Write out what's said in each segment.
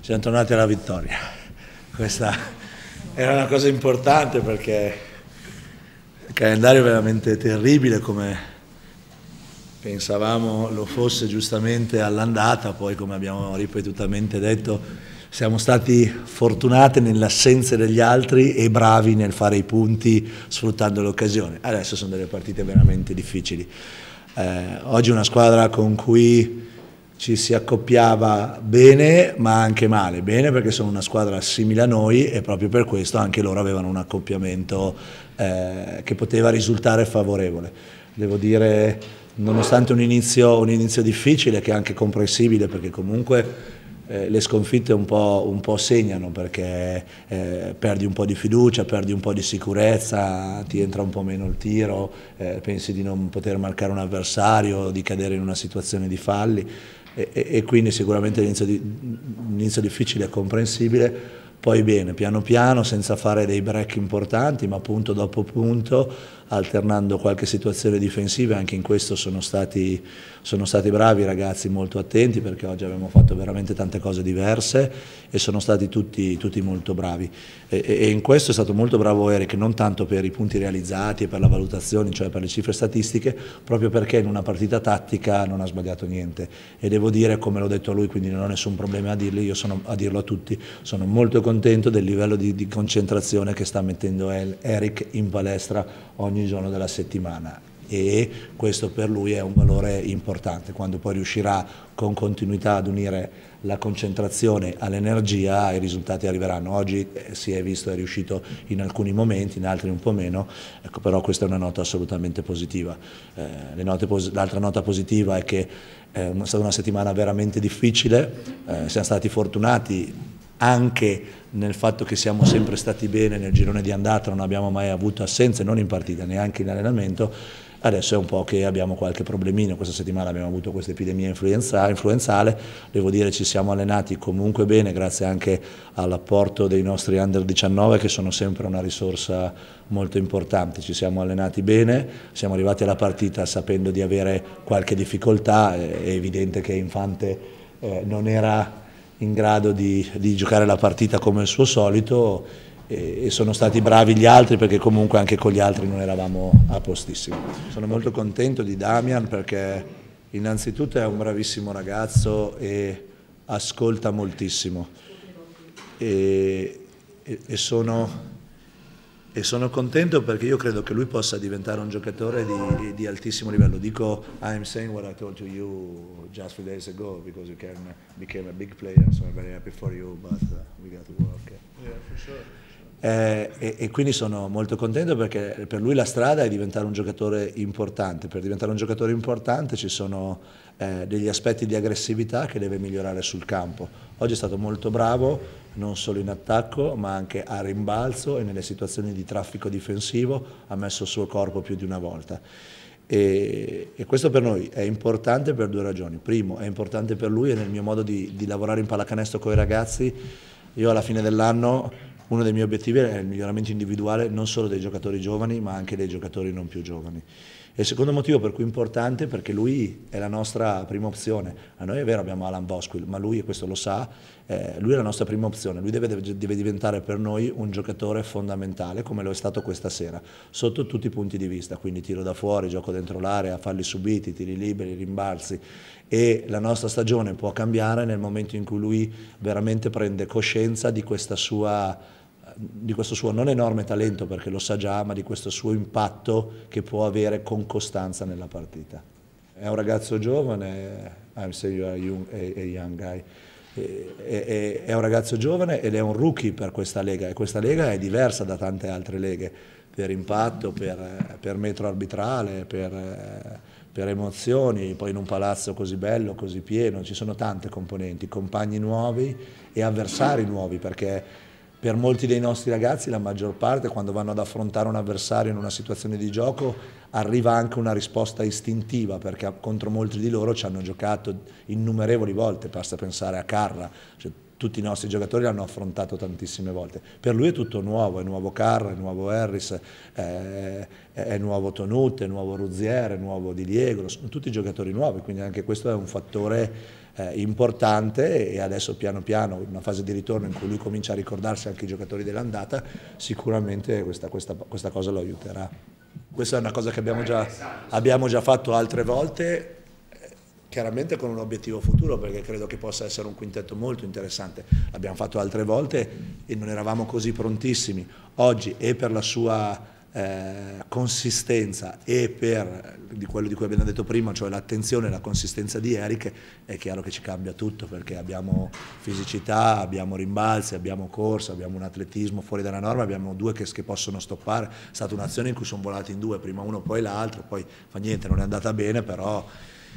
Siamo tornati alla vittoria. Questa era una cosa importante perché il calendario è veramente terribile come pensavamo lo fosse giustamente all'andata, poi come abbiamo ripetutamente detto siamo stati fortunati nell'assenza degli altri e bravi nel fare i punti sfruttando l'occasione. Adesso sono delle partite veramente difficili. Eh, oggi una squadra con cui ci si accoppiava bene ma anche male, bene perché sono una squadra simile a noi e proprio per questo anche loro avevano un accoppiamento eh, che poteva risultare favorevole. Devo dire, nonostante un inizio, un inizio difficile che è anche comprensibile perché comunque eh, le sconfitte un po', un po segnano perché eh, perdi un po' di fiducia, perdi un po' di sicurezza, ti entra un po' meno il tiro, eh, pensi di non poter marcare un avversario, di cadere in una situazione di falli e, e, e quindi sicuramente l'inizio di, difficile e comprensibile, poi bene, piano piano, senza fare dei break importanti, ma punto dopo punto alternando qualche situazione difensiva, anche in questo sono stati, sono stati bravi i ragazzi, molto attenti perché oggi abbiamo fatto veramente tante cose diverse e sono stati tutti, tutti molto bravi. E, e, in questo è stato molto bravo Eric, non tanto per i punti realizzati e per la valutazione, cioè per le cifre statistiche, proprio perché in una partita tattica non ha sbagliato niente. E devo dire, come l'ho detto a lui, quindi non ho nessun problema a dirlo, io sono a dirlo a tutti, sono molto contento del livello di, di concentrazione che sta mettendo Eric in palestra ogni ogni giorno della settimana e questo per lui è un valore importante quando poi riuscirà con continuità ad unire la concentrazione all'energia i risultati arriveranno oggi eh, si è visto è riuscito in alcuni momenti in altri un po' meno ecco, però questa è una nota assolutamente positiva eh, l'altra nota positiva è che eh, è stata una settimana veramente difficile eh, siamo stati fortunati anche nel fatto che siamo sempre stati bene nel girone di andata, non abbiamo mai avuto assenze, non in partita, neanche in allenamento, adesso è un po' che abbiamo qualche problemino, questa settimana abbiamo avuto questa epidemia influenzale, devo dire ci siamo allenati comunque bene grazie anche all'apporto dei nostri under 19 che sono sempre una risorsa molto importante, ci siamo allenati bene, siamo arrivati alla partita sapendo di avere qualche difficoltà, è evidente che Infante eh, non era in grado di, di giocare la partita come il suo solito e, e, sono stati bravi gli altri perché comunque anche con gli altri non eravamo a postissimo. Sono molto contento di Damian perché innanzitutto è un bravissimo ragazzo e ascolta moltissimo e, e, e sono e sono contento perché io credo che lui possa diventare un giocatore di, di altissimo livello. Dico I'm saying what I told to you just few days ago because you can, became a big player, so I'm very happy for you, but uh, we got to work. Yeah, for sure. Eh, e, e, quindi sono molto contento perché per lui la strada è diventare un giocatore importante. Per diventare un giocatore importante ci sono eh, degli aspetti di aggressività che deve migliorare sul campo. Oggi è stato molto bravo, non solo in attacco, ma anche a rimbalzo e nelle situazioni di traffico difensivo ha messo il suo corpo più di una volta. E, e, questo per noi è importante per due ragioni. Primo, è importante per lui e nel mio modo di, di lavorare in pallacanestro con i ragazzi. Io alla fine dell'anno uno dei miei obiettivi è il miglioramento individuale non solo dei giocatori giovani ma anche dei giocatori non più giovani. E il secondo motivo per cui è importante è perché lui è la nostra prima opzione. A noi è vero abbiamo Alan Bosquil, ma lui, e questo lo sa, eh, lui è la nostra prima opzione. Lui deve, deve, diventare per noi un giocatore fondamentale come lo è stato questa sera, sotto tutti i punti di vista, quindi tiro da fuori, gioco dentro l'area, falli subiti, tiri liberi, rimbalzi. E la nostra stagione può cambiare nel momento in cui lui veramente prende coscienza di questa sua di questo suo non enorme talento perché lo sa già, ma di questo suo impatto che può avere con costanza nella partita. È un ragazzo giovane, ah, I'm saying you are young, a, a young guy, è, è, un ragazzo giovane ed è un rookie per questa lega e questa lega è diversa da tante altre leghe per impatto, per, per metro arbitrale, per, per, emozioni, poi in un palazzo così bello, così pieno, ci sono tante componenti, compagni nuovi e avversari nuovi perché per molti dei nostri ragazzi, la maggior parte, quando vanno ad affrontare un avversario in una situazione di gioco, arriva anche una risposta istintiva, perché contro molti di loro ci hanno giocato innumerevoli volte, basta pensare a Carra, cioè, tutti i nostri giocatori l'hanno affrontato tantissime volte. Per lui è tutto nuovo, è nuovo Carra, è nuovo Harris, è, è nuovo Tonut, è nuovo Ruzier, è nuovo Di Diego, sono tutti giocatori nuovi, quindi anche questo è un fattore eh, importante e adesso piano piano, in una fase di ritorno in cui lui comincia a ricordarsi anche i giocatori dell'andata, sicuramente questa, questa, questa cosa lo aiuterà. Questa è una cosa che abbiamo già, abbiamo già fatto altre volte, chiaramente con un obiettivo futuro perché credo che possa essere un quintetto molto interessante. L'abbiamo fatto altre volte e non eravamo così prontissimi. Oggi e per la sua eh, consistenza e per di quello di cui abbiamo detto prima, cioè l'attenzione e la consistenza di Eric, è chiaro che ci cambia tutto perché abbiamo fisicità, abbiamo rimbalzi, abbiamo corsa, abbiamo un atletismo fuori dalla norma, abbiamo due che, che possono stoppare. È stata un'azione in cui sono volati in due, prima uno, poi l'altro, poi fa niente, non è andata bene, però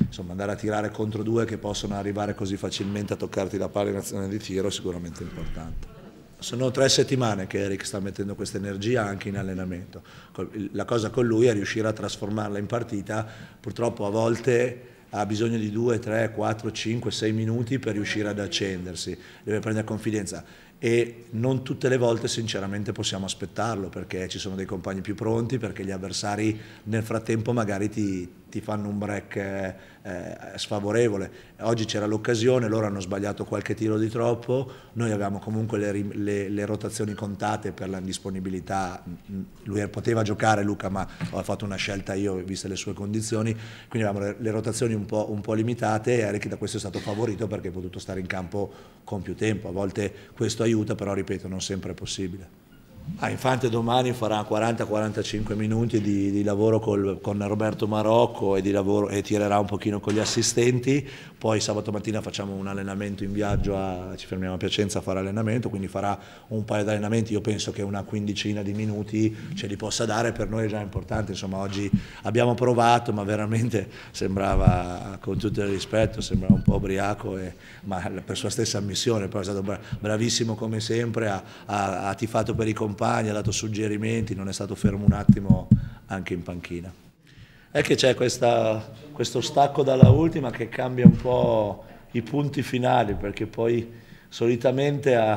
insomma, andare a tirare contro due che possono arrivare così facilmente a toccarti la palla in azione di tiro è sicuramente importante. Sono tre settimane che Eric sta mettendo questa energia anche in allenamento. La cosa con lui è riuscire a trasformarla in partita. Purtroppo a volte ha bisogno di 2, 3, 4, 5, 6 minuti per riuscire ad accendersi, deve prendere confidenza e non tutte le volte sinceramente possiamo aspettarlo perché ci sono dei compagni più pronti, perché gli avversari nel frattempo magari ti, ti fanno un break eh, eh, sfavorevole. Oggi c'era l'occasione, loro hanno sbagliato qualche tiro di troppo, noi avevamo comunque le, le, le rotazioni contate per la disponibilità, lui poteva giocare Luca ma ho fatto una scelta io viste le sue condizioni, quindi avevamo le, le rotazioni un po', un po', limitate e Eric da questo è stato favorito perché è potuto stare in campo con più tempo, a volte questo aiuta però ripeto non sempre è possibile. Ah, Infante domani farà 40-45 minuti di, di lavoro col, con Roberto Marocco e, lavoro, e, tirerà un pochino con gli assistenti, poi sabato mattina facciamo un allenamento in viaggio, a, ci fermiamo a Piacenza a fare allenamento, quindi farà un paio di allenamenti, io penso che una quindicina di minuti ce li possa dare, per noi è già importante, insomma oggi abbiamo provato ma veramente sembrava, con tutto il rispetto, sembrava un po' ubriaco, e, ma per sua stessa ammissione, poi è stato bravissimo come sempre, ha, ha, ha tifato per i compagni compagni, ha dato suggerimenti, non è stato fermo un attimo anche in panchina. È che c'è questo stacco dalla ultima che cambia un po' i punti finali, perché poi solitamente a,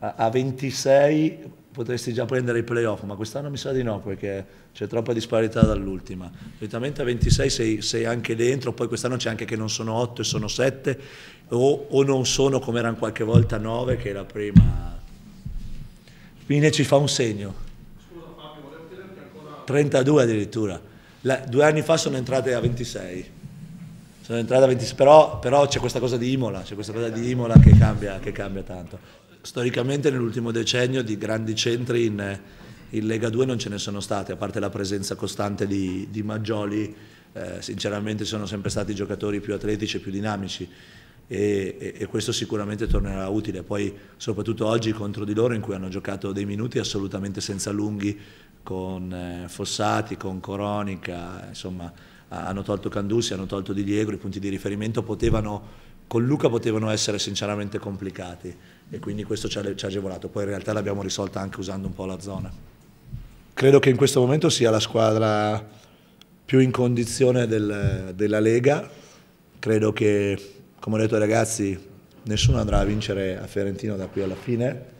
a, a 26 potresti già prendere i playoff, ma quest'anno mi sa di no perché c'è troppa disparità dall'ultima. Solitamente a 26 sei, sei anche dentro, poi quest'anno c'è anche che non sono 8 e sono 7 o, o non sono come erano qualche volta 9 che è la prima fine ci fa un segno. Scusa Fabio, volevo chiederti ancora... 32 addirittura. La, due anni fa sono entrate a 26. Sono entrate a 26, però, però c'è questa cosa di Imola, c'è questa cosa di Imola che cambia, che cambia tanto. Storicamente nell'ultimo decennio di grandi centri in, in, Lega 2 non ce ne sono stati, a parte la presenza costante di, di Maggioli, eh, sinceramente sono sempre stati giocatori più atletici e più dinamici e, e, questo sicuramente tornerà utile. Poi soprattutto oggi contro di loro in cui hanno giocato dei minuti assolutamente senza lunghi con eh, Fossati, con Coronica, insomma hanno tolto Candussi, hanno tolto Di Diego, i punti di riferimento potevano, con Luca potevano essere sinceramente complicati e quindi questo ci ha, ci ha agevolato. Poi in realtà l'abbiamo risolta anche usando un po' la zona. Credo che in questo momento sia la squadra più in condizione del, della Lega, credo che come ho detto ai ragazzi, nessuno andrà a vincere a Fiorentino da qui alla fine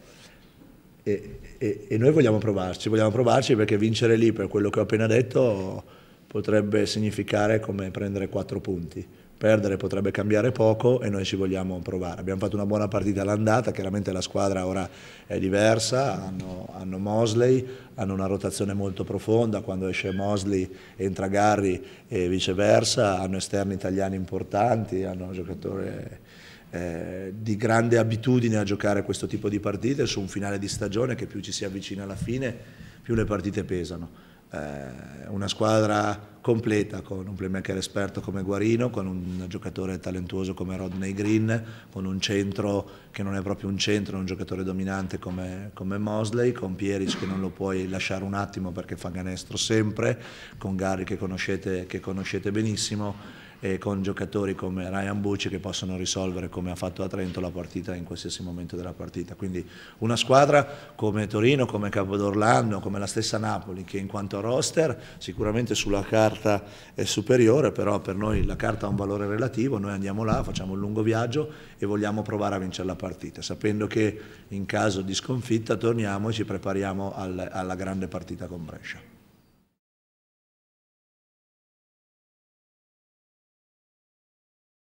e, e, e, noi vogliamo provarci, vogliamo provarci perché vincere lì per quello che ho appena detto potrebbe significare come prendere quattro punti perdere potrebbe cambiare poco e noi ci vogliamo provare. Abbiamo fatto una buona partita all'andata, chiaramente la squadra ora è diversa, hanno, hanno, Mosley, hanno una rotazione molto profonda, quando esce Mosley entra Garri e viceversa, hanno esterni italiani importanti, hanno un giocatore eh, di grande abitudine a giocare questo tipo di partite su un finale di stagione che più ci si avvicina alla fine più le partite pesano eh, una squadra completa con un playmaker esperto come Guarino, con un giocatore talentuoso come Rodney Green, con un centro che non è proprio un centro, un giocatore dominante come, come Mosley, con Pieric che non lo puoi lasciare un attimo perché fa canestro sempre, con Gary che conoscete, che conoscete benissimo e eh, con giocatori come Ryan Bucci che possono risolvere come ha fatto a Trento la partita in qualsiasi momento della partita. Quindi una squadra come Torino, come Capodorlando, come la stessa Napoli che in quanto roster sicuramente sulla carta è superiore, però per noi la carta ha un valore relativo, noi andiamo là, facciamo un lungo viaggio e vogliamo provare a vincere la partita, sapendo che in caso di sconfitta torniamo e ci prepariamo alla grande partita con Brescia.